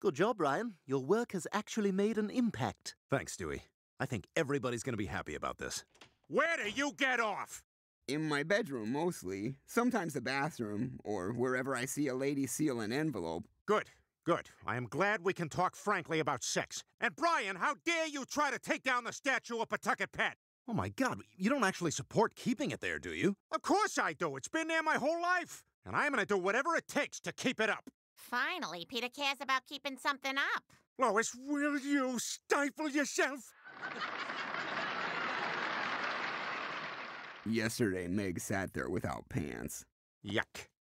Good job, Ryan. Your work has actually made an impact. Thanks, Dewey. I think everybody's gonna be happy about this. Where do you get off? In my bedroom, mostly. Sometimes the bathroom, or wherever I see a lady seal an envelope. Good, good. I am glad we can talk frankly about sex. And Brian, how dare you try to take down the statue of Pawtucket Pat? Oh my god, you don't actually support keeping it there, do you? Of course I do. It's been there my whole life. And I'm gonna do whatever it takes to keep it up. Finally, Peter cares about keeping something up. Lois, oh, will you stifle yourself? Yesterday, Meg sat there without pants. Yuck.